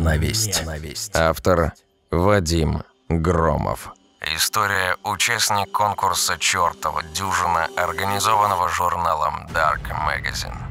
Ненависть. Автор Вадим Громов. История участник конкурса «Чёртова дюжина», организованного журналом Dark Magazine.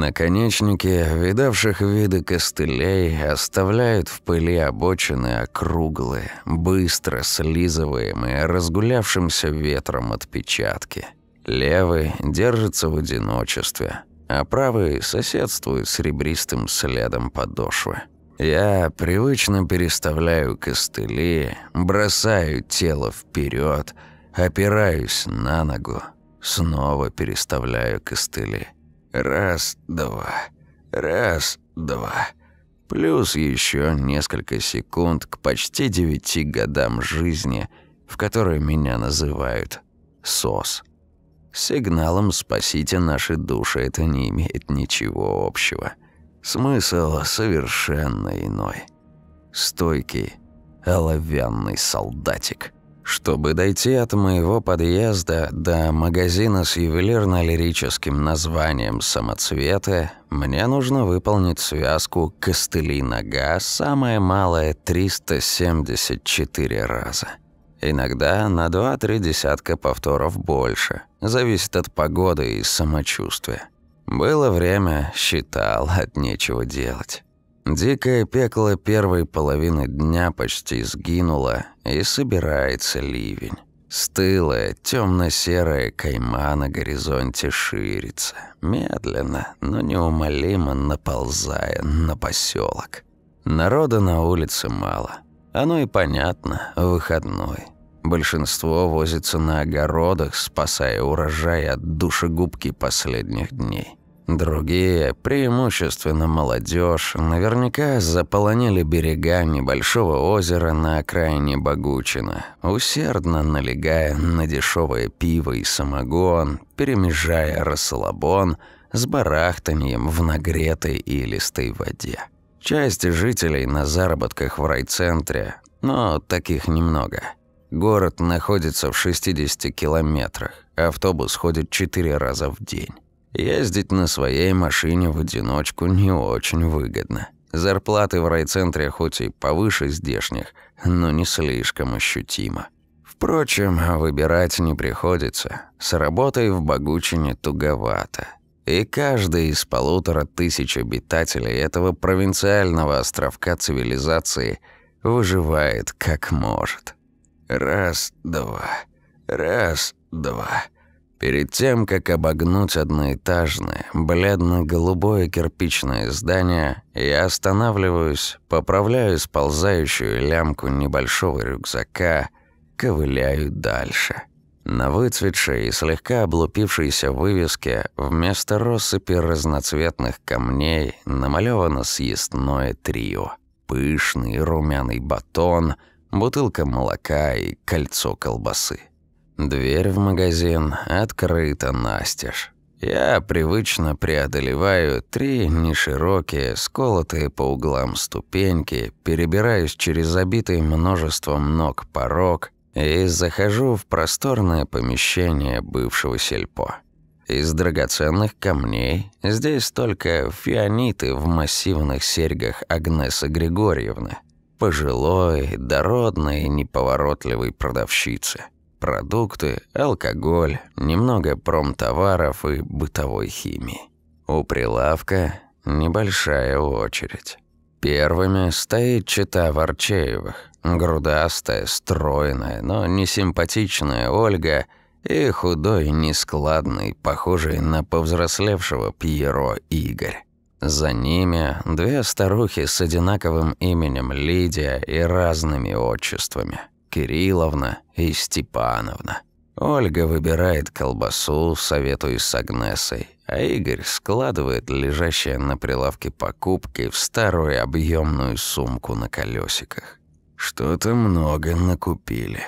Наконечники, видавших виды костылей, оставляют в пыли обочины округлые, быстро слизываемые разгулявшимся ветром отпечатки. Левый держится в одиночестве, а правый соседствует с ребристым следом подошвы. Я привычно переставляю костыли, бросаю тело вперед, опираюсь на ногу, снова переставляю костыли – Раз, два. Раз, два. Плюс еще несколько секунд к почти девяти годам жизни, в которой меня называют «СОС». Сигналом «Спасите наши души» это не имеет ничего общего. Смысл совершенно иной. Стойкий, оловянный солдатик – чтобы дойти от моего подъезда до магазина с ювелирно-лирическим названием «Самоцветы», мне нужно выполнить связку «Костыли-нога» самое малое 374 раза. Иногда на 2-3 десятка повторов больше. Зависит от погоды и самочувствия. Было время, считал, от нечего делать. Дикое пекло первой половины дня почти сгинуло, и собирается ливень. Стылая, темно серая кайма на горизонте ширится, медленно, но неумолимо наползая на поселок. Народа на улице мало. Оно и понятно, выходной. Большинство возится на огородах, спасая урожай от душегубки последних дней. Другие, преимущественно молодежь, наверняка заполонили берега небольшого озера на окраине Богучина, усердно налегая на дешевое пиво и самогон, перемежая расслабон с барахтанием в нагретой и листой воде. Часть жителей на заработках в райцентре, но таких немного. Город находится в 60 километрах, автобус ходит 4 раза в день. Ездить на своей машине в одиночку не очень выгодно. Зарплаты в райцентре хоть и повыше здешних, но не слишком ощутимо. Впрочем, выбирать не приходится. С работой в Богучине туговато. И каждый из полутора тысяч обитателей этого провинциального островка цивилизации выживает как может. Раз-два, раз-два. Перед тем, как обогнуть одноэтажное, бледно-голубое кирпичное здание, я останавливаюсь, поправляю сползающую лямку небольшого рюкзака, ковыляю дальше. На выцветшей и слегка облупившейся вывеске вместо россыпи разноцветных камней намалевано съестное трио. Пышный румяный батон, бутылка молока и кольцо колбасы. Дверь в магазин открыта настежь. Я привычно преодолеваю три неширокие, сколотые по углам ступеньки, перебираюсь через забитый множеством ног порог и захожу в просторное помещение бывшего сельпо. Из драгоценных камней здесь только фианиты в массивных серьгах Агнесы Григорьевны, пожилой, дородной и неповоротливой продавщицы – продукты, алкоголь, немного промтоваров и бытовой химии. У прилавка небольшая очередь. Первыми стоит чита Ворчеевых, грудастая, стройная, но несимпатичная Ольга и худой, нескладный, похожий на повзрослевшего Пьеро Игорь. За ними две старухи с одинаковым именем Лидия и разными отчествами – Кирилловна и Степановна. Ольга выбирает колбасу, советуясь с Агнесой, а Игорь складывает лежащие на прилавке покупки в старую объемную сумку на колесиках. Что-то много накупили.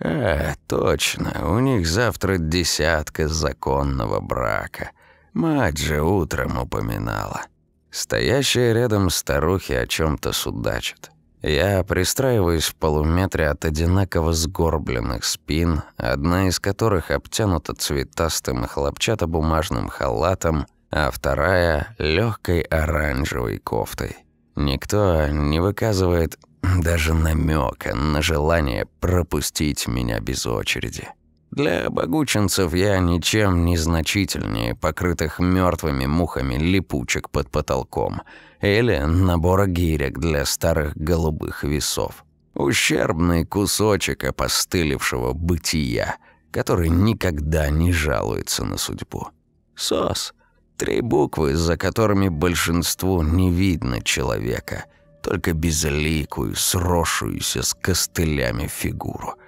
А, точно, у них завтра десятка законного брака. Мать же утром упоминала. Стоящие рядом старухи о чем то судачат. Я пристраиваюсь в полуметре от одинаково сгорбленных спин, одна из которых обтянута цветастым и хлопчатобумажным халатом, а вторая — легкой оранжевой кофтой. Никто не выказывает даже намека на желание пропустить меня без очереди. Для богученцев я ничем не значительнее покрытых мертвыми мухами липучек под потолком или набора гирек для старых голубых весов. Ущербный кусочек опостылевшего бытия, который никогда не жалуется на судьбу. Сос. Три буквы, за которыми большинству не видно человека, только безликую, сросшуюся с костылями фигуру —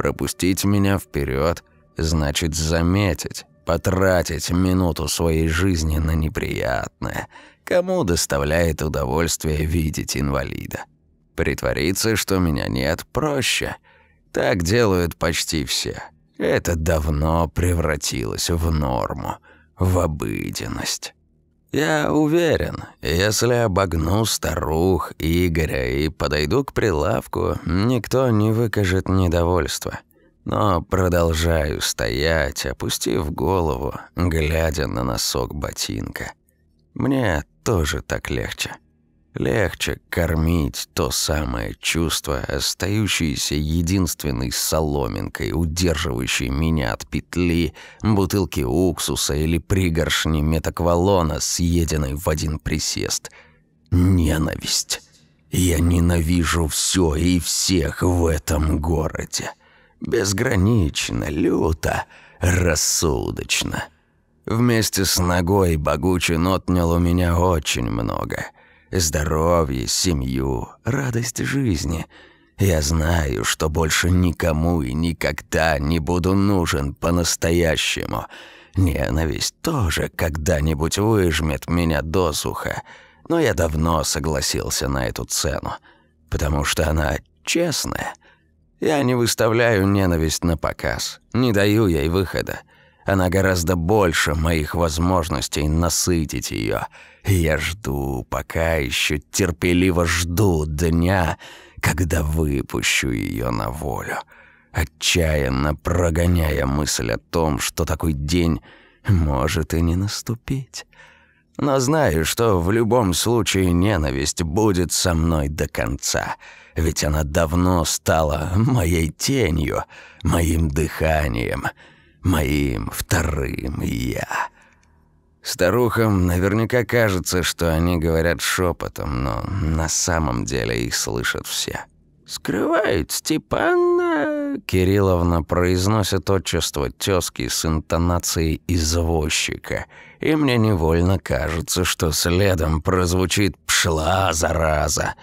Пропустить меня вперед значит заметить, потратить минуту своей жизни на неприятное, кому доставляет удовольствие видеть инвалида. Притвориться, что меня нет, проще. Так делают почти все. Это давно превратилось в норму, в обыденность. Я уверен, если обогну старух Игоря и подойду к прилавку, никто не выкажет недовольства. Но продолжаю стоять, опустив голову, глядя на носок ботинка. Мне тоже так легче. Легче кормить то самое чувство, остающееся единственной соломинкой, удерживающей меня от петли, бутылки уксуса или пригоршни метаквалона, съеденной в один присест. Ненависть. Я ненавижу все и всех в этом городе. Безгранично, люто, рассудочно. Вместе с ногой Богучин отнял у меня очень много — здоровье, семью, радость жизни. Я знаю, что больше никому и никогда не буду нужен по-настоящему. Ненависть тоже когда-нибудь выжмет меня досуха, но я давно согласился на эту цену, потому что она честная. Я не выставляю ненависть на показ, не даю ей выхода. Она гораздо больше моих возможностей насытить ее. Я жду, пока еще терпеливо жду дня, когда выпущу ее на волю, отчаянно прогоняя мысль о том, что такой день может и не наступить. Но знаю, что в любом случае ненависть будет со мной до конца, ведь она давно стала моей тенью, моим дыханием — моим вторым я. Старухам наверняка кажется, что они говорят шепотом, но на самом деле их слышат все. Скрывают, Степанна...» Кирилловна произносит отчество тёзки с интонацией извозчика, и мне невольно кажется, что следом прозвучит «пшла, зараза».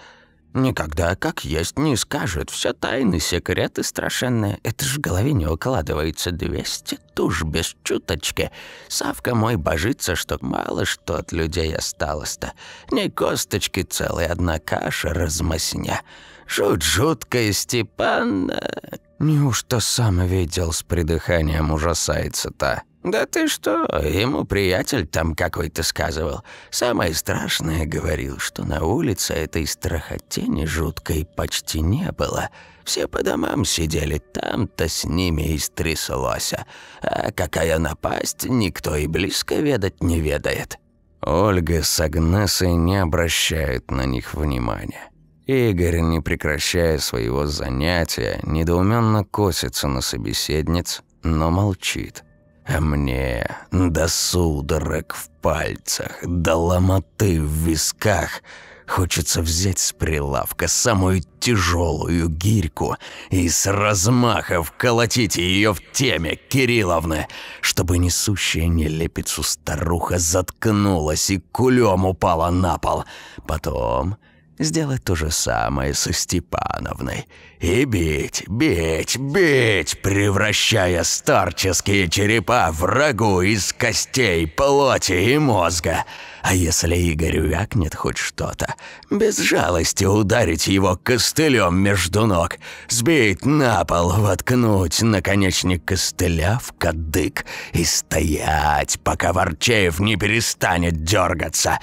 Никогда, как есть, не скажет. Все тайны, секреты страшенные. Это ж в голове не укладывается. двести туш без чуточки. Савка мой божится, что мало что от людей осталось-то. Не косточки целые, одна каша размазня. Жуть жуткая, Степан. Неужто сам видел с придыханием ужасается-то? «Да ты что, ему приятель там какой-то сказывал. Самое страшное говорил, что на улице этой страхотени жуткой почти не было. Все по домам сидели, там-то с ними и стряслось. А какая напасть, никто и близко ведать не ведает». Ольга с Агнесой не обращает на них внимания. Игорь, не прекращая своего занятия, недоуменно косится на собеседниц, но молчит – а мне до судорог в пальцах, до ломоты в висках хочется взять с прилавка самую тяжелую гирьку и с размаха вколотить ее в теме Кирилловны, чтобы несущая нелепицу старуха заткнулась и кулем упала на пол. Потом сделать то же самое со Степановной. И бить, бить, бить, превращая старческие черепа врагу из костей, плоти и мозга. А если Игорь вякнет хоть что-то, без жалости ударить его костылем между ног, сбить на пол, воткнуть наконечник костыля в кадык и стоять, пока Ворчеев не перестанет дергаться.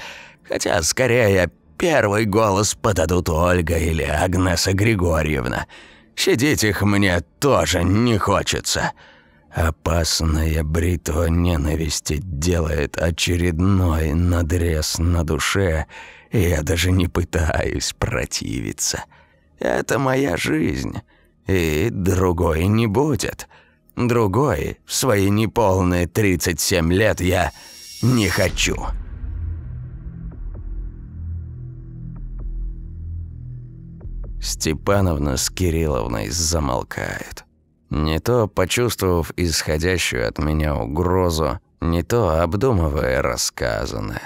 Хотя скорее Первый голос подадут Ольга или Агнеса Григорьевна. Сидеть их мне тоже не хочется. Опасная бритва ненависти делает очередной надрез на душе, и я даже не пытаюсь противиться. Это моя жизнь, и другой не будет. Другой в свои неполные 37 лет я не хочу». Степановна с Кирилловной замолкает. Не то почувствовав исходящую от меня угрозу, не то обдумывая рассказанное.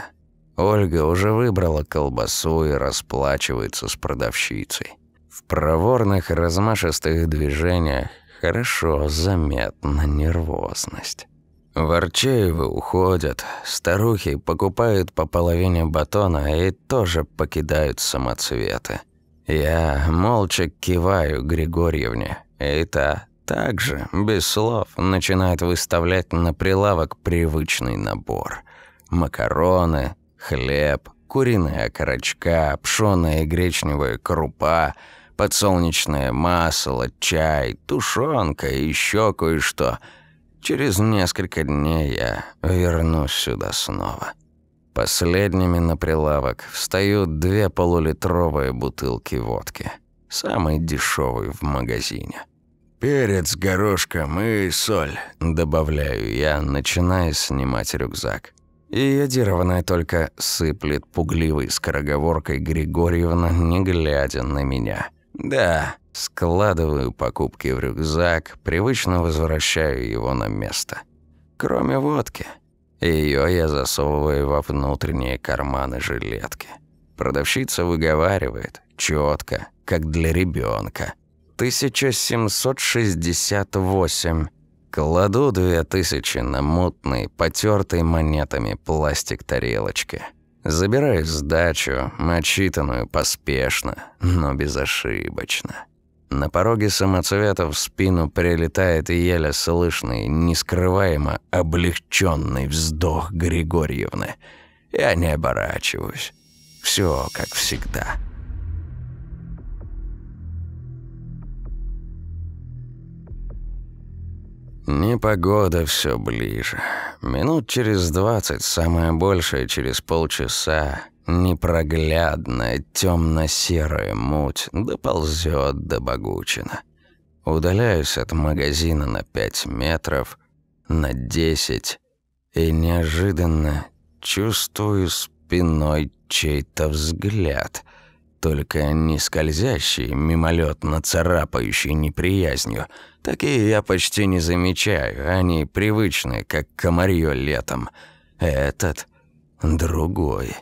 Ольга уже выбрала колбасу и расплачивается с продавщицей. В проворных размашистых движениях хорошо заметна нервозность. Ворчеевы уходят, старухи покупают по половине батона и тоже покидают самоцветы. Я молча киваю Григорьевне, и та также, без слов, начинает выставлять на прилавок привычный набор. Макароны, хлеб, куриные окорочка, пшёная и гречневая крупа, подсолнечное масло, чай, тушенка и еще кое-что. Через несколько дней я вернусь сюда снова. Последними на прилавок встают две полулитровые бутылки водки. Самый дешевый в магазине. «Перец, горошком и соль», – добавляю я, начиная снимать рюкзак. И ядированная только сыплет пугливой скороговоркой Григорьевна, не глядя на меня. «Да». Складываю покупки в рюкзак, привычно возвращаю его на место. Кроме водки – ее я засовываю во внутренние карманы жилетки. Продавщица выговаривает, четко, как для ребенка. 1768. Кладу две тысячи на мутный, потертый монетами пластик тарелочки. Забираю сдачу, начитанную поспешно, но безошибочно. На пороге самоцвета в спину прилетает еле слышный, нескрываемо облегченный вздох Григорьевны. Я не оборачиваюсь. Все как всегда. Непогода все ближе. Минут через двадцать, самое большее через полчаса, Непроглядная, темно-серая муть доползет до Богучина. Удаляюсь от магазина на 5 метров, на 10, и неожиданно чувствую спиной чей-то взгляд, только не скользящий, мимолетно царапающий неприязнью. Такие я почти не замечаю, они привычны, как комарье летом. Этот — другой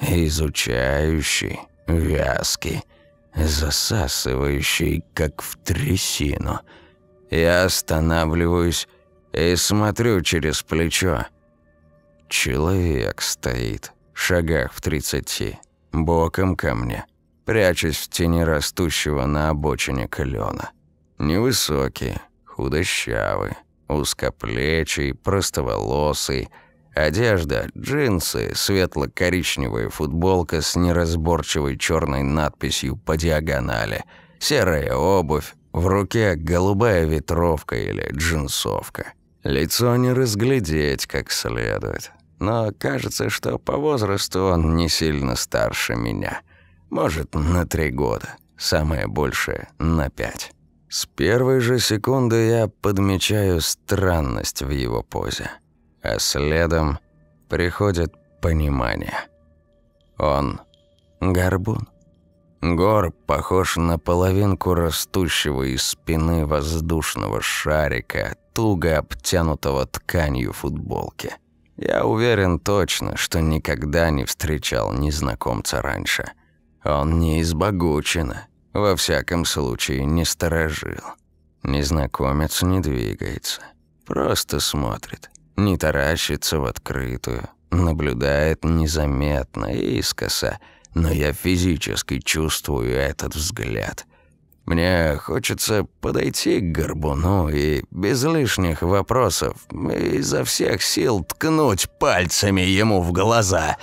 изучающий, вязкий, засасывающий, как в трясину. Я останавливаюсь и смотрю через плечо. Человек стоит, в шагах в тридцати, боком ко мне, прячась в тени растущего на обочине клёна. Невысокий, худощавый, узкоплечий, простоволосый – Одежда, джинсы, светло-коричневая футболка с неразборчивой черной надписью по диагонали, серая обувь, в руке голубая ветровка или джинсовка. Лицо не разглядеть как следует, но кажется, что по возрасту он не сильно старше меня. Может, на три года, самое большее — на пять. С первой же секунды я подмечаю странность в его позе а следом приходит понимание. Он – горбун. Горб похож на половинку растущего из спины воздушного шарика, туго обтянутого тканью футболки. Я уверен точно, что никогда не встречал незнакомца раньше. Он не из Богучина, во всяком случае не сторожил. Незнакомец не двигается, просто смотрит не таращится в открытую, наблюдает незаметно и искоса, но я физически чувствую этот взгляд. Мне хочется подойти к горбуну и без лишних вопросов изо всех сил ткнуть пальцами ему в глаза.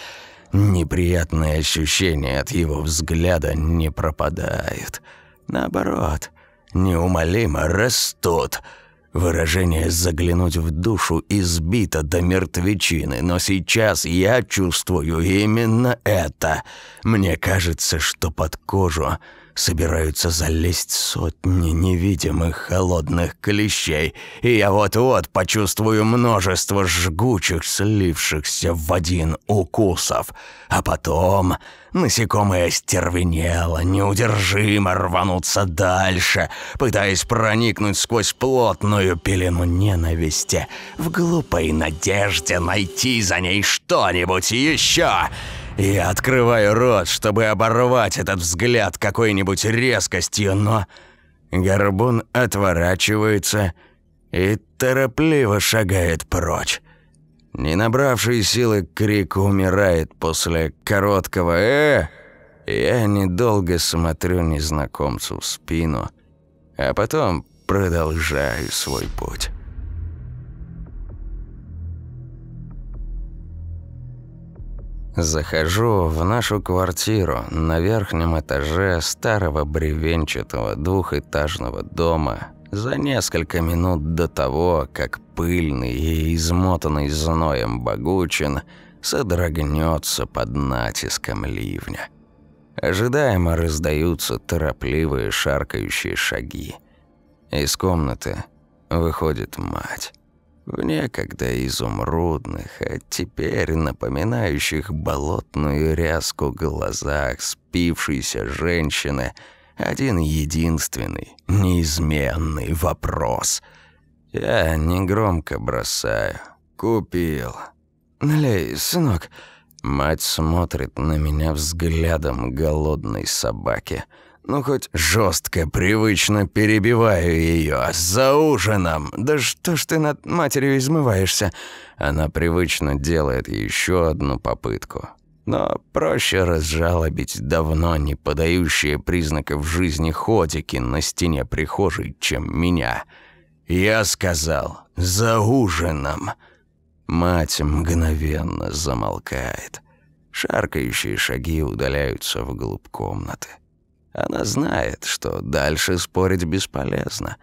Неприятные ощущения от его взгляда не пропадают. Наоборот, неумолимо растут – Выражение «заглянуть в душу» избито до мертвечины, но сейчас я чувствую именно это. Мне кажется, что под кожу собираются залезть сотни невидимых холодных клещей, и я вот-вот почувствую множество жгучих, слившихся в один укусов. А потом насекомые остервенело, неудержимо рванутся дальше, пытаясь проникнуть сквозь плотную пелену ненависти, в глупой надежде найти за ней что-нибудь еще. Я открываю рот, чтобы оборвать этот взгляд какой-нибудь резкостью, но... Горбун отворачивается и торопливо шагает прочь. Не набравший силы крик умирает после короткого «э». Я недолго смотрю незнакомцу в спину, а потом продолжаю свой путь. Захожу в нашу квартиру на верхнем этаже старого бревенчатого двухэтажного дома за несколько минут до того, как пыльный и измотанный зноем Богучин содрогнется под натиском ливня. Ожидаемо раздаются торопливые шаркающие шаги. Из комнаты выходит мать в некогда изумрудных, а теперь напоминающих болотную ряску глазах спившейся женщины один единственный, неизменный вопрос. Я негромко бросаю. «Купил». «Налей, сынок». Мать смотрит на меня взглядом голодной собаки – ну, хоть жестко, привычно перебиваю ее. За ужином. Да что ж ты над матерью измываешься? Она привычно делает еще одну попытку. Но проще разжалобить давно не подающие признаков жизни ходики на стене прихожей, чем меня. Я сказал «за ужином». Мать мгновенно замолкает. Шаркающие шаги удаляются вглубь комнаты. Она знает, что дальше спорить бесполезно.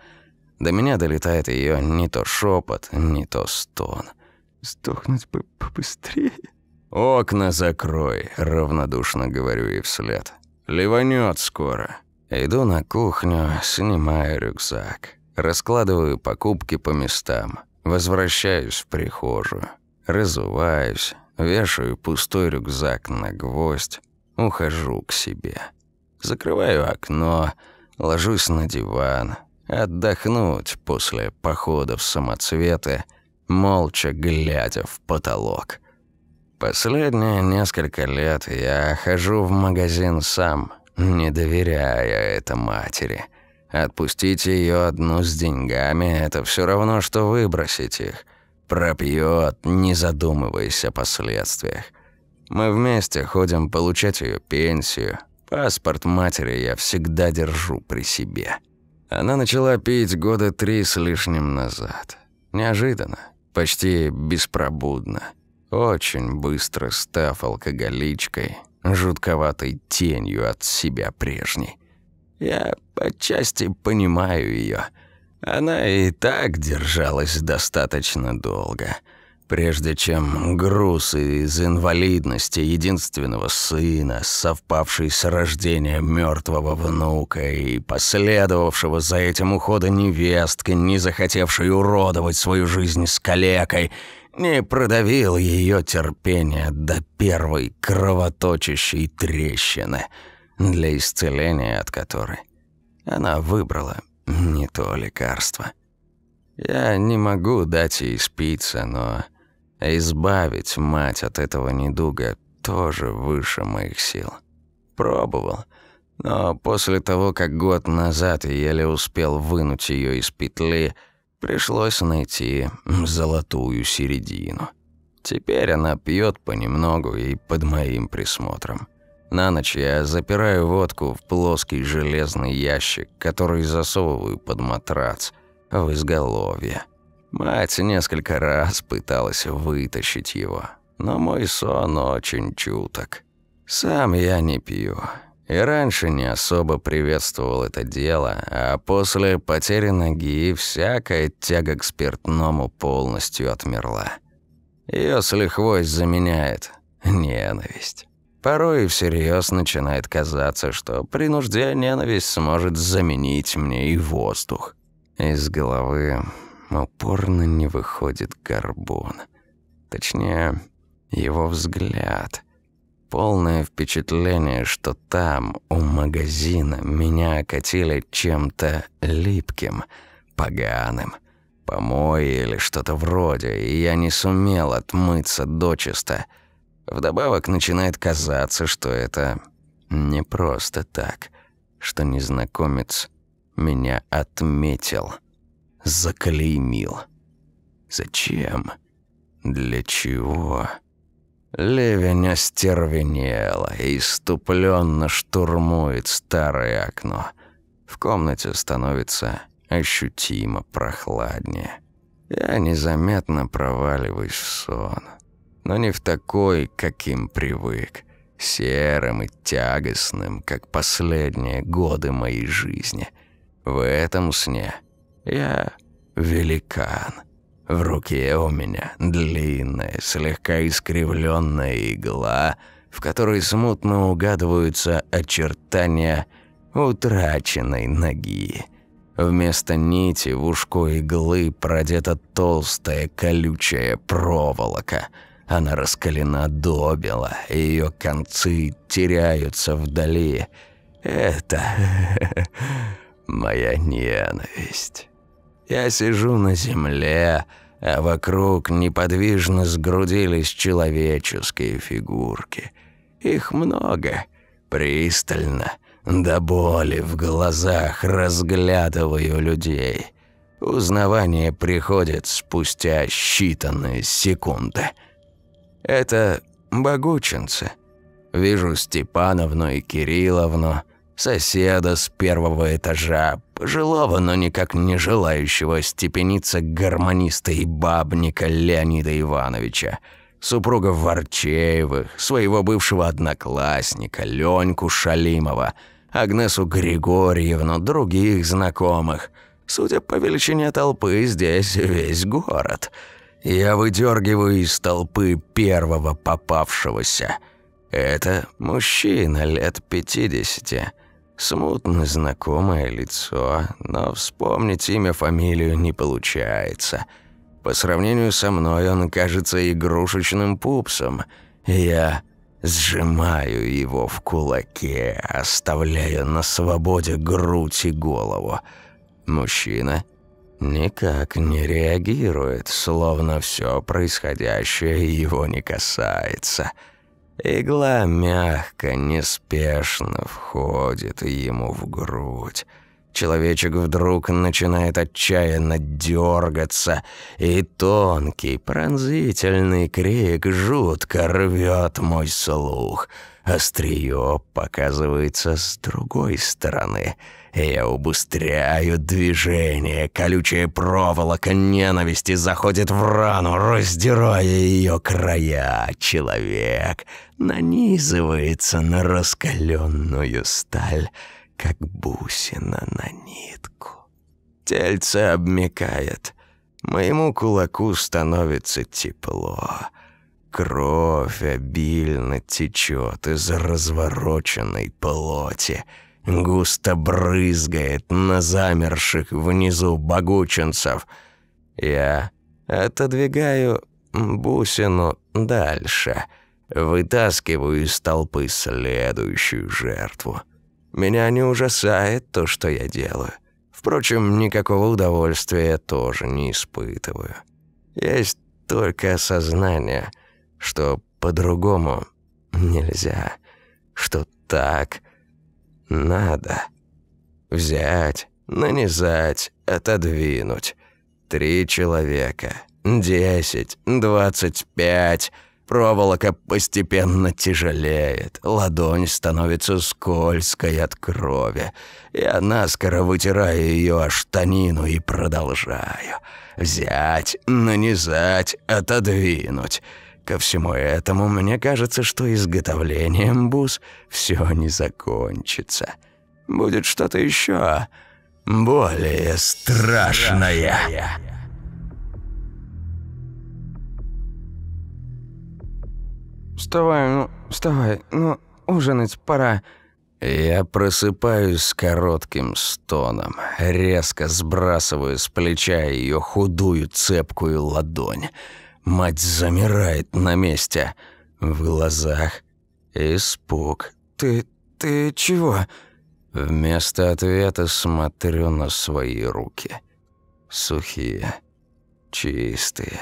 До меня долетает ее не то шепот, не то стон. «Сдохнуть бы побыстрее». «Окна закрой», — равнодушно говорю ей вслед. «Ливанёт скоро». Иду на кухню, снимаю рюкзак. Раскладываю покупки по местам. Возвращаюсь в прихожую. Разуваюсь, вешаю пустой рюкзак на гвоздь. Ухожу к себе. Закрываю окно, ложусь на диван. Отдохнуть после похода в самоцветы, молча глядя в потолок. Последние несколько лет я хожу в магазин сам, не доверяя это матери. Отпустить ее одну с деньгами – это все равно, что выбросить их. Пропьет, не задумываясь о последствиях. Мы вместе ходим получать ее пенсию, Паспорт матери я всегда держу при себе. Она начала пить года три с лишним назад. Неожиданно, почти беспробудно. Очень быстро став алкоголичкой, жутковатой тенью от себя прежней. Я отчасти понимаю ее. Она и так держалась достаточно долго – Прежде чем груз из инвалидности единственного сына, совпавший с рождением мертвого внука и последовавшего за этим ухода невестки, не захотевшей уродовать свою жизнь с калекой, не продавил ее терпение до первой кровоточащей трещины, для исцеления от которой она выбрала не то лекарство. Я не могу дать ей спиться, но а избавить мать от этого недуга тоже выше моих сил. Пробовал, но после того, как год назад еле успел вынуть ее из петли, пришлось найти золотую середину. Теперь она пьет понемногу и под моим присмотром. На ночь я запираю водку в плоский железный ящик, который засовываю под матрац в изголовье. Мать несколько раз пыталась вытащить его, но мой сон очень чуток. Сам я не пью. И раньше не особо приветствовал это дело, а после потери ноги всякая тяга к спиртному полностью отмерла. Ее с лихвой заменяет ненависть. Порой всерьез начинает казаться, что принуждение ненависть сможет заменить мне и воздух. Из головы упорно не выходит горбун. Точнее, его взгляд. Полное впечатление, что там, у магазина, меня окатили чем-то липким, поганым. Помой или что-то вроде, и я не сумел отмыться дочисто. Вдобавок начинает казаться, что это не просто так, что незнакомец меня отметил заклеймил. Зачем? Для чего? Левень остервенела и иступленно штурмует старое окно. В комнате становится ощутимо прохладнее. Я незаметно проваливаюсь в сон. Но не в такой, каким привык. Серым и тягостным, как последние годы моей жизни. В этом сне – я великан. В руке у меня длинная, слегка искривленная игла, в которой смутно угадываются очертания утраченной ноги. Вместо нити в ушко иглы продета толстая колючая проволока. Она раскалена добила, и ее концы теряются вдали. Это моя ненависть. Я сижу на земле, а вокруг неподвижно сгрудились человеческие фигурки. Их много, пристально, до боли в глазах разглядываю людей. Узнавание приходит спустя считанные секунды. Это богученцы. Вижу Степановну и Кирилловну, соседа с первого этажа, пожилого, но никак не желающего степениться гармониста и бабника Леонида Ивановича, супруга Ворчеевых, своего бывшего одноклассника Лёньку Шалимова, Агнесу Григорьевну, других знакомых. Судя по величине толпы, здесь весь город. Я выдергиваю из толпы первого попавшегося. Это мужчина лет пятидесяти Смутно знакомое лицо, но вспомнить имя, фамилию не получается. По сравнению со мной он кажется игрушечным пупсом. Я сжимаю его в кулаке, оставляя на свободе грудь и голову. Мужчина никак не реагирует, словно все происходящее его не касается». Игла мягко, неспешно входит ему в грудь. Человечек вдруг начинает отчаянно дергаться, и тонкий, пронзительный крик жутко рвет мой слух. Остриё показывается с другой стороны — я убыстряю движение, колючая проволока ненависти заходит в рану, раздирая ее края. Человек нанизывается на раскаленную сталь, как бусина на нитку. Тельце обмекает, моему кулаку становится тепло. Кровь обильно течет из развороченной плоти — густо брызгает на замерших внизу богученцев. Я отодвигаю бусину дальше, вытаскиваю из толпы следующую жертву. Меня не ужасает то, что я делаю. Впрочем, никакого удовольствия я тоже не испытываю. Есть только осознание, что по-другому нельзя, что так – надо. Взять, нанизать, отодвинуть. Три человека. Десять, двадцать пять. Проволока постепенно тяжелеет, ладонь становится скользкой от крови. Я наскоро вытираю ее о штанину и продолжаю. Взять, нанизать, отодвинуть. Ко всему этому, мне кажется, что изготовлением бус все не закончится. Будет что-то еще более страшное. «Вставай, ну, вставай, ну, ужинать пора», я просыпаюсь с коротким стоном, резко сбрасываю с плеча ее худую цепкую ладонь. Мать замирает на месте. В глазах испуг. «Ты... ты чего?» Вместо ответа смотрю на свои руки. Сухие, чистые.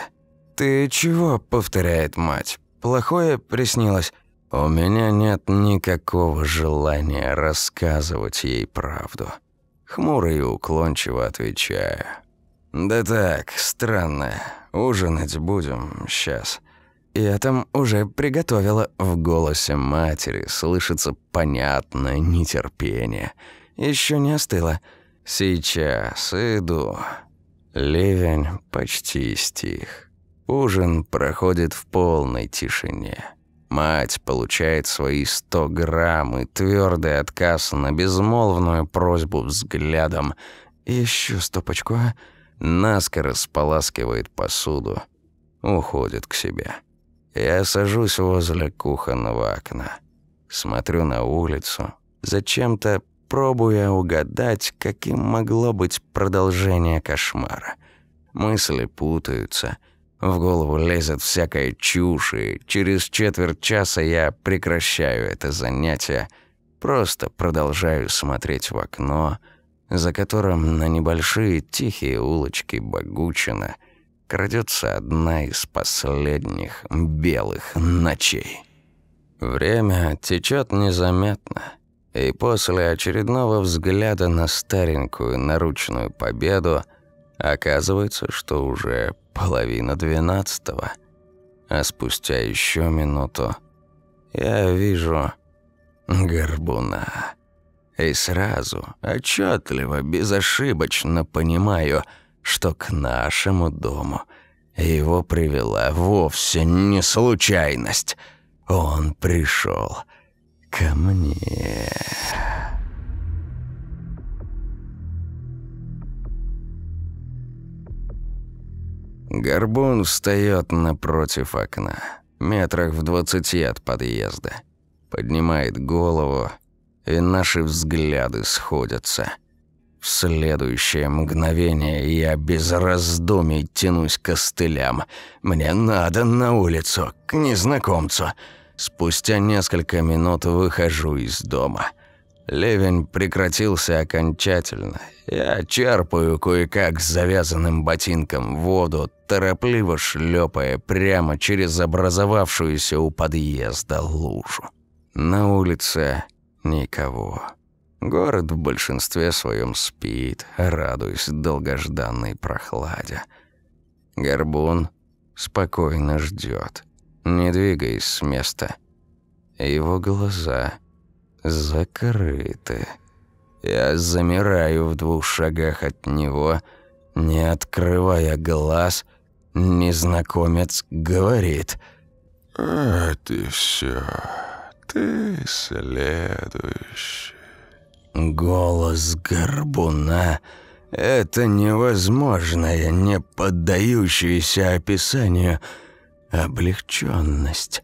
«Ты чего?» — повторяет мать. «Плохое приснилось?» У меня нет никакого желания рассказывать ей правду. Хмуро и уклончиво отвечаю. «Да так, странное. Ужинать будем сейчас». «Я там уже приготовила». В голосе матери слышится понятное нетерпение. Еще не остыло. «Сейчас иду». Ливень почти стих. Ужин проходит в полной тишине. Мать получает свои сто грамм и твердый отказ на безмолвную просьбу взглядом. «Еще стопочку, а?» наскоро споласкивает посуду, уходит к себе. Я сажусь возле кухонного окна, смотрю на улицу, зачем-то пробуя угадать, каким могло быть продолжение кошмара. Мысли путаются, в голову лезет всякая чушь, и через четверть часа я прекращаю это занятие, просто продолжаю смотреть в окно — за которым на небольшие тихие улочки Багучина крадется одна из последних белых ночей. Время течет незаметно, и после очередного взгляда на старенькую наручную победу оказывается, что уже половина двенадцатого. А спустя еще минуту я вижу горбуна. И сразу, отчетливо, безошибочно понимаю, что к нашему дому его привела вовсе не случайность. Он пришел ко мне. Горбун встает напротив окна, метрах в двадцати от подъезда. Поднимает голову и наши взгляды сходятся. В следующее мгновение я без раздумий тянусь к костылям. Мне надо на улицу, к незнакомцу. Спустя несколько минут выхожу из дома. Ливень прекратился окончательно. Я черпаю кое-как с завязанным ботинком воду, торопливо шлепая прямо через образовавшуюся у подъезда лужу. На улице Никого. Город в большинстве своем спит, радуясь долгожданной прохладе. Горбун спокойно ждет, не двигаясь с места. Его глаза закрыты. Я замираю в двух шагах от него, не открывая глаз. Незнакомец говорит «Это «А все ты следующий». Голос горбуна — это невозможное, не поддающееся описанию облегченность.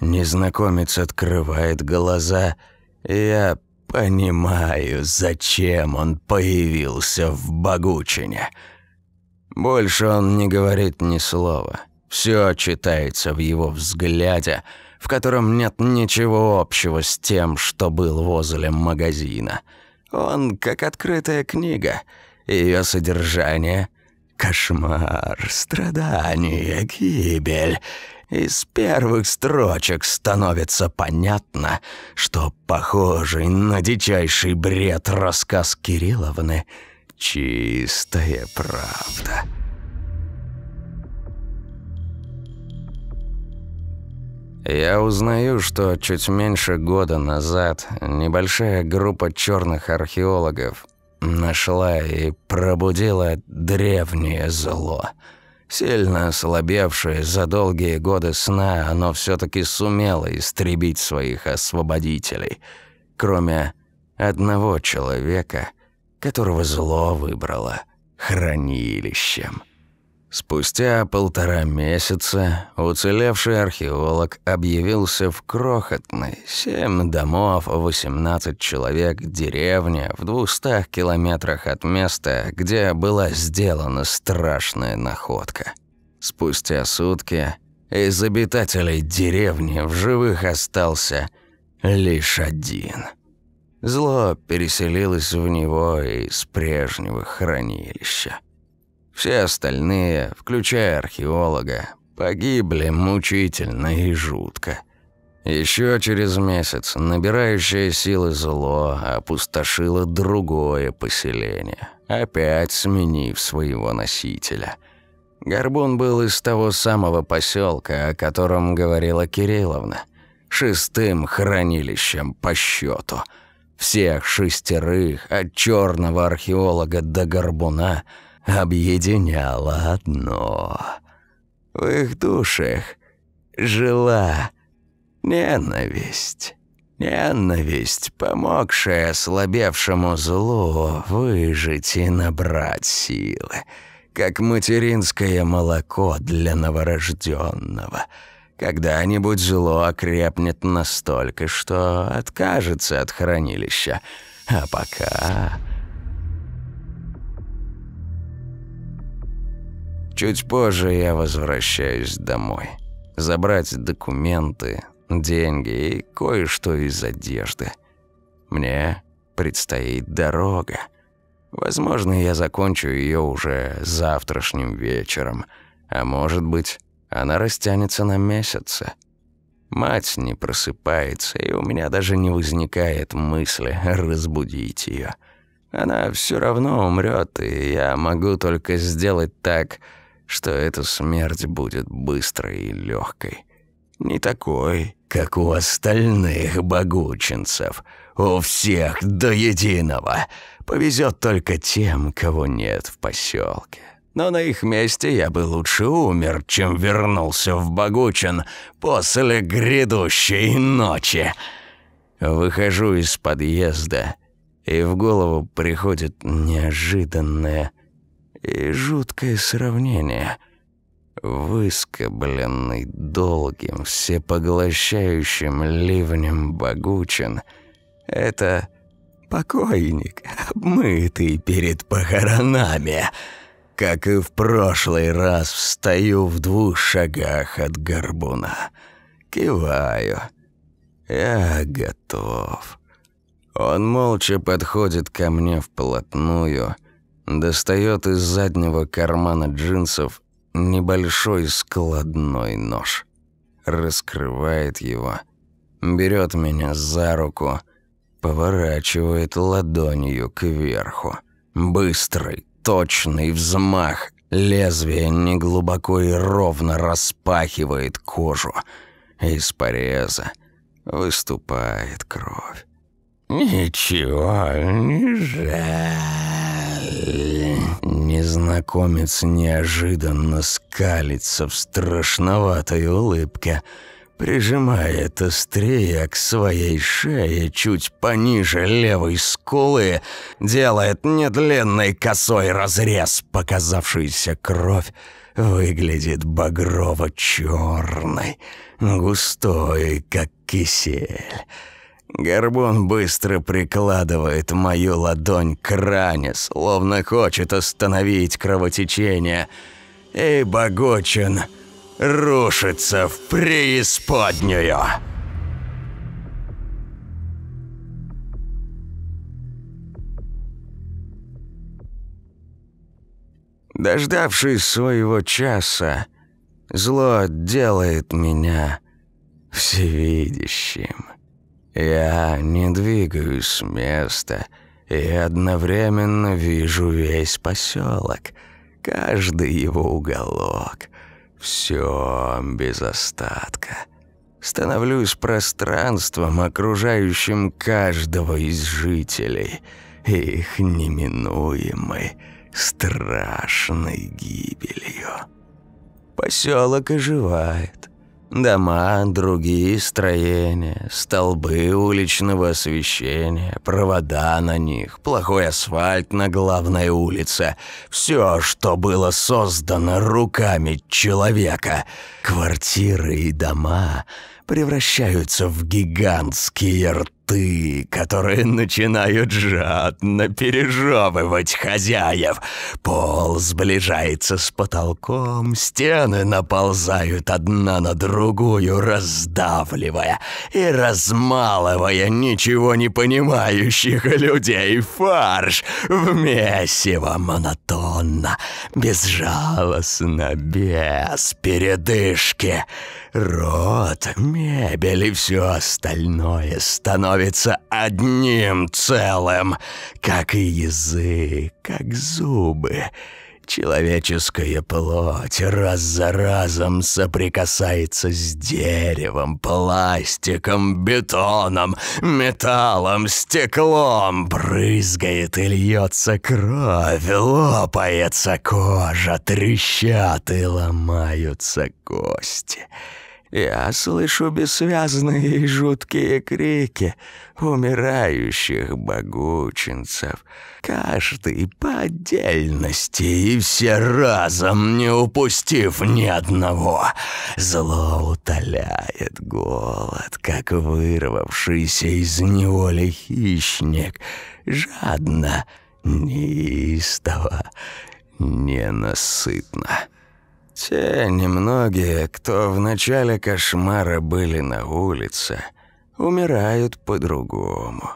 Незнакомец открывает глаза. Я понимаю, зачем он появился в Богучине. Больше он не говорит ни слова. Все читается в его взгляде — в котором нет ничего общего с тем, что был возле магазина. Он как открытая книга. Ее содержание — кошмар, страдание, гибель. Из первых строчек становится понятно, что похожий на дичайший бред рассказ Кирилловны — чистая правда. Я узнаю, что чуть меньше года назад небольшая группа черных археологов нашла и пробудила древнее зло. Сильно ослабевшее за долгие годы сна, оно все таки сумело истребить своих освободителей, кроме одного человека, которого зло выбрало хранилищем. Спустя полтора месяца уцелевший археолог объявился в крохотной, семь домов, 18 человек, деревне в 200 километрах от места, где была сделана страшная находка. Спустя сутки из обитателей деревни в живых остался лишь один. Зло переселилось в него из прежнего хранилища. Все остальные, включая археолога, погибли мучительно и жутко. Еще через месяц набирающее силы зло опустошило другое поселение, опять сменив своего носителя. Горбун был из того самого поселка, о котором говорила Кирилловна, шестым хранилищем по счету. Всех шестерых, от черного археолога до горбуна – объединяло одно. В их душах жила ненависть. Ненависть, помогшая ослабевшему злу выжить и набрать силы, как материнское молоко для новорожденного. Когда-нибудь зло окрепнет настолько, что откажется от хранилища. А пока... Чуть позже я возвращаюсь домой. Забрать документы, деньги и кое-что из одежды. Мне предстоит дорога. Возможно, я закончу ее уже завтрашним вечером, а может быть, она растянется на месяцы. Мать не просыпается, и у меня даже не возникает мысли разбудить ее. Она все равно умрет, и я могу только сделать так, что эта смерть будет быстрой и легкой. Не такой, как у остальных богученцев. У всех до единого. Повезет только тем, кого нет в поселке. Но на их месте я бы лучше умер, чем вернулся в Богучин после грядущей ночи. Выхожу из подъезда, и в голову приходит неожиданная и жуткое сравнение. Выскобленный долгим, всепоглощающим ливнем Богучин — это покойник, обмытый перед похоронами. Как и в прошлый раз встаю в двух шагах от горбуна. Киваю. Я готов. Он молча подходит ко мне вплотную — достает из заднего кармана джинсов небольшой складной нож, раскрывает его, берет меня за руку, поворачивает ладонью кверху. Быстрый, точный взмах, лезвие неглубоко и ровно распахивает кожу. Из пореза выступает кровь. «Ничего не жаль». Незнакомец неожиданно скалится в страшноватой улыбке, прижимает острее к своей шее чуть пониже левой скулы, делает недлинный косой разрез, показавшийся кровь, выглядит багрово-черной, густой, как кисель. Горбун быстро прикладывает мою ладонь к ране, словно хочет остановить кровотечение, и Богочин рушится в преисподнюю. Дождавшись своего часа, зло делает меня всевидящим. Я не двигаюсь с места и одновременно вижу весь поселок, каждый его уголок. Все без остатка. Становлюсь пространством, окружающим каждого из жителей, и их неминуемой, страшной гибелью. Поселок оживает — Дома, другие строения, столбы уличного освещения, провода на них, плохой асфальт на главной улице. Все, что было создано руками человека, квартиры и дома превращаются в гигантские рты коты, которые начинают жадно пережевывать хозяев. Пол сближается с потолком, стены наползают одна на другую, раздавливая и размалывая ничего не понимающих людей фарш в месиво монотонно, безжалостно, без передышки. Рот, мебель и все остальное становится становится одним целым, как и язык, как зубы. Человеческая плоть раз за разом соприкасается с деревом, пластиком, бетоном, металлом, стеклом. Брызгает и льется кровь, лопается кожа, трещат и ломаются кости. Я слышу бессвязные и жуткие крики умирающих богученцев Каждый по отдельности и все разом, не упустив ни одного. Зло утоляет голод, как вырвавшийся из неволи хищник. Жадно, неистово, ненасытно. Те немногие, кто в начале кошмара были на улице, умирают по-другому.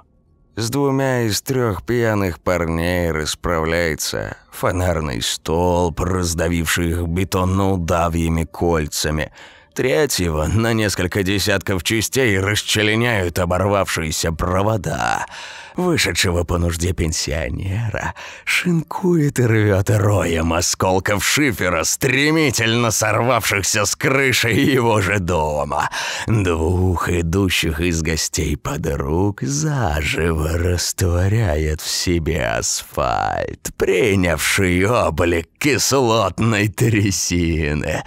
С двумя из трех пьяных парней расправляется фонарный столб, раздавивший их бетонно-удавьями кольцами. Третьего на несколько десятков частей расчленяют оборвавшиеся провода – вышедшего по нужде пенсионера, шинкует и рвет роем осколков шифера, стремительно сорвавшихся с крыши его же дома. Двух идущих из гостей подруг заживо растворяет в себе асфальт, принявший облик кислотной трясины.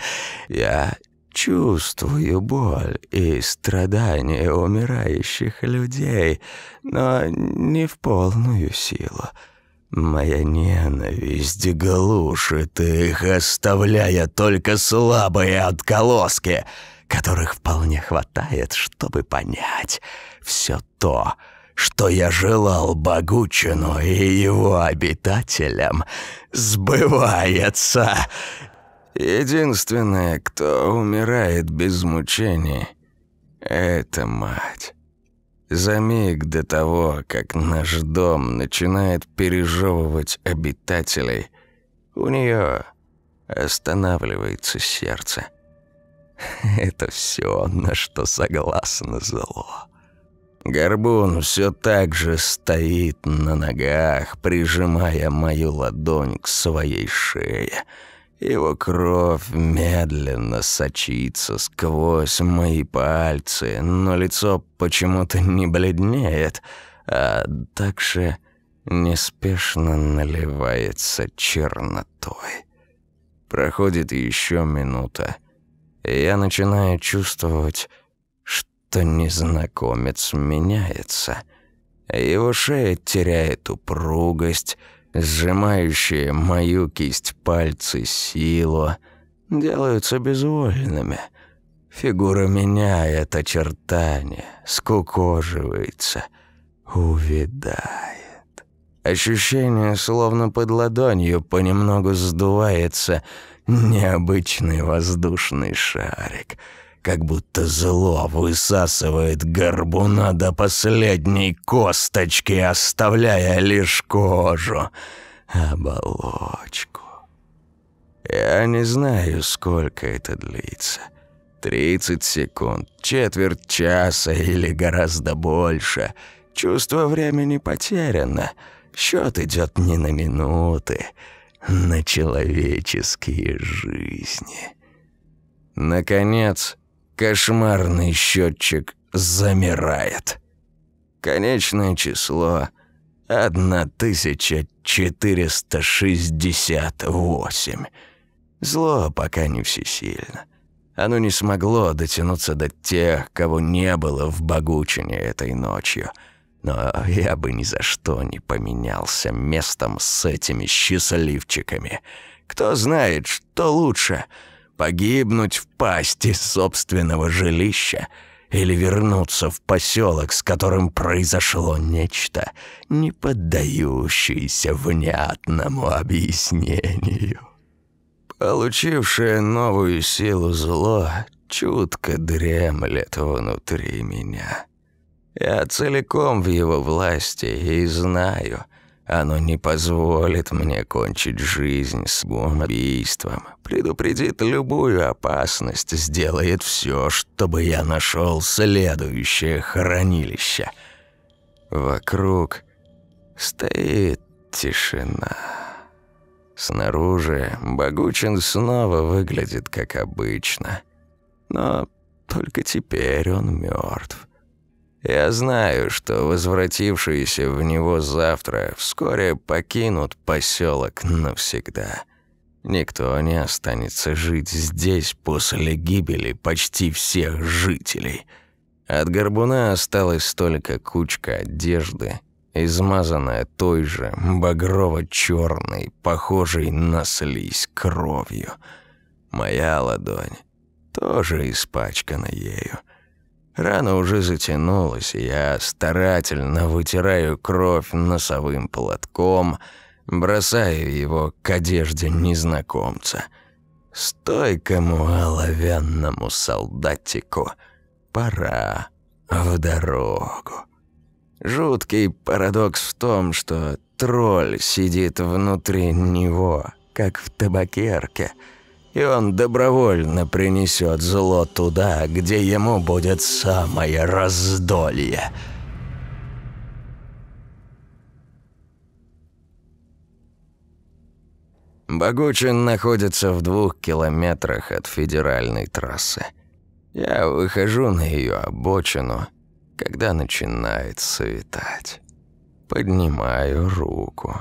Я Чувствую боль и страдания умирающих людей, но не в полную силу. Моя ненависть глушит их, оставляя только слабые отголоски, которых вполне хватает, чтобы понять все то, что я желал Богучину и его обитателям, сбывается. Единственная, кто умирает без мучений, это мать. За миг до того, как наш дом начинает пережевывать обитателей, у нее останавливается сердце. Это все, на что согласно зло. Горбун все так же стоит на ногах, прижимая мою ладонь к своей шее — его кровь медленно сочится сквозь мои пальцы, но лицо почему-то не бледнеет, а также неспешно наливается чернотой. Проходит еще минута, и я начинаю чувствовать, что незнакомец меняется. Его шея теряет упругость, сжимающие мою кисть пальцы силу, делаются безвольными. Фигура меняет очертания, скукоживается, увядает. Ощущение, словно под ладонью, понемногу сдувается необычный воздушный шарик — как будто зло высасывает горбуна до последней косточки, оставляя лишь кожу, оболочку. Я не знаю, сколько это длится. 30 секунд, четверть часа или гораздо больше. Чувство времени потеряно. Счет идет не на минуты, на человеческие жизни. Наконец, Кошмарный счетчик замирает. Конечное число 1468. Зло пока не всесильно. Оно не смогло дотянуться до тех, кого не было в Богучине этой ночью. Но я бы ни за что не поменялся местом с этими счастливчиками. Кто знает, что лучше — погибнуть в пасти собственного жилища или вернуться в поселок, с которым произошло нечто, не поддающееся внятному объяснению. Получившее новую силу зло чутко дремлет внутри меня. Я целиком в его власти и знаю, оно не позволит мне кончить жизнь с убийством. Предупредит любую опасность, сделает все, чтобы я нашел следующее хранилище. Вокруг стоит тишина. Снаружи Богучин снова выглядит как обычно, но только теперь он мертв. Я знаю, что возвратившиеся в него завтра вскоре покинут поселок навсегда. Никто не останется жить здесь после гибели почти всех жителей. От горбуна осталась только кучка одежды, измазанная той же багрово черной похожей на слизь кровью. Моя ладонь тоже испачкана ею. Рана уже затянулась, и я старательно вытираю кровь носовым платком, бросаю его к одежде незнакомца. Стойкому оловянному солдатику пора в дорогу. Жуткий парадокс в том, что тролль сидит внутри него, как в табакерке – и он добровольно принесет зло туда, где ему будет самое раздолье. Богучин находится в двух километрах от федеральной трассы. Я выхожу на ее обочину, когда начинает светать. Поднимаю руку.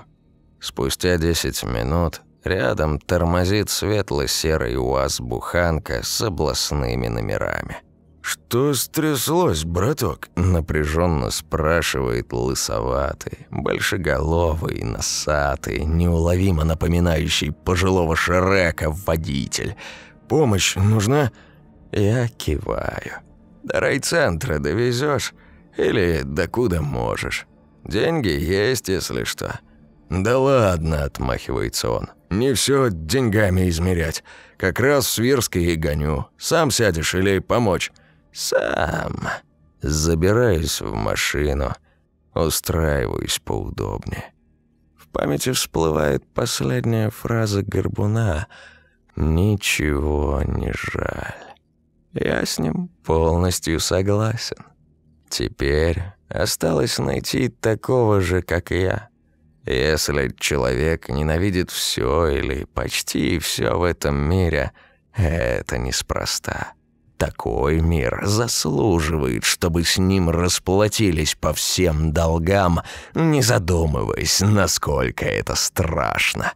Спустя 10 минут Рядом тормозит светло-серый УАЗ-буханка с областными номерами. «Что стряслось, браток?» – напряженно спрашивает лысоватый, большеголовый, носатый, неуловимо напоминающий пожилого Шрека водитель. «Помощь нужна?» Я киваю. «До райцентра довезешь Или докуда можешь? Деньги есть, если что». «Да ладно», – отмахивается он. «Не все деньгами измерять. Как раз в Свирске и гоню. Сам сядешь или помочь?» «Сам». Забираюсь в машину, устраиваюсь поудобнее. В памяти всплывает последняя фраза Горбуна «Ничего не жаль». Я с ним полностью согласен. Теперь осталось найти такого же, как я, если человек ненавидит все или почти все в этом мире, это неспроста. Такой мир заслуживает, чтобы с ним расплатились по всем долгам, не задумываясь, насколько это страшно.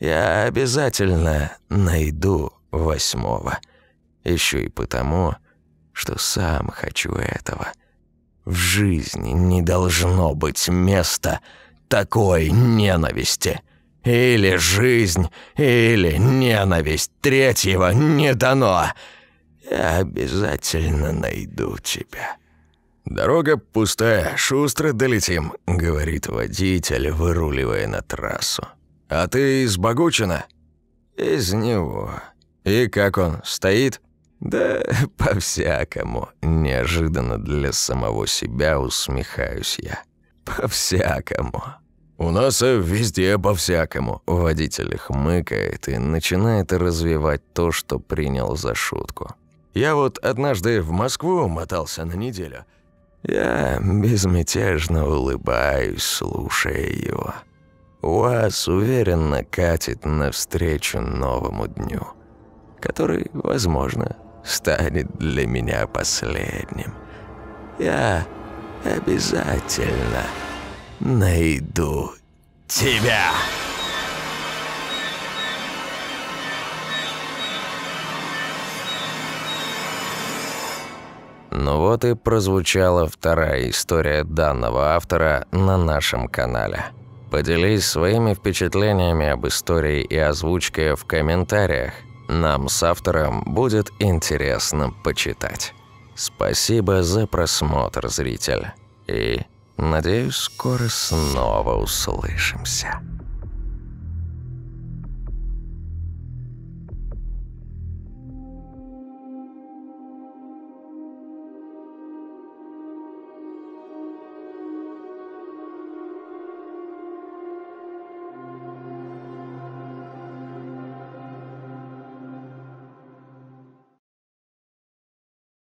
Я обязательно найду восьмого. Еще и потому, что сам хочу этого. В жизни не должно быть места — такой ненависти. Или жизнь, или ненависть третьего не дано. Я обязательно найду тебя». «Дорога пустая, шустро долетим», — говорит водитель, выруливая на трассу. «А ты из Богучина?» «Из него». «И как он, стоит?» «Да по-всякому», — неожиданно для самого себя усмехаюсь я по-всякому. У нас везде по-всякому. Водитель хмыкает и начинает развивать то, что принял за шутку. Я вот однажды в Москву мотался на неделю. Я безмятежно улыбаюсь, слушая его. вас уверенно катит навстречу новому дню, который, возможно, станет для меня последним. Я обязательно найду тебя. Ну вот и прозвучала вторая история данного автора на нашем канале. Поделись своими впечатлениями об истории и озвучке в комментариях. Нам с автором будет интересно почитать. Спасибо за просмотр, зритель. И надеюсь, скоро снова услышимся.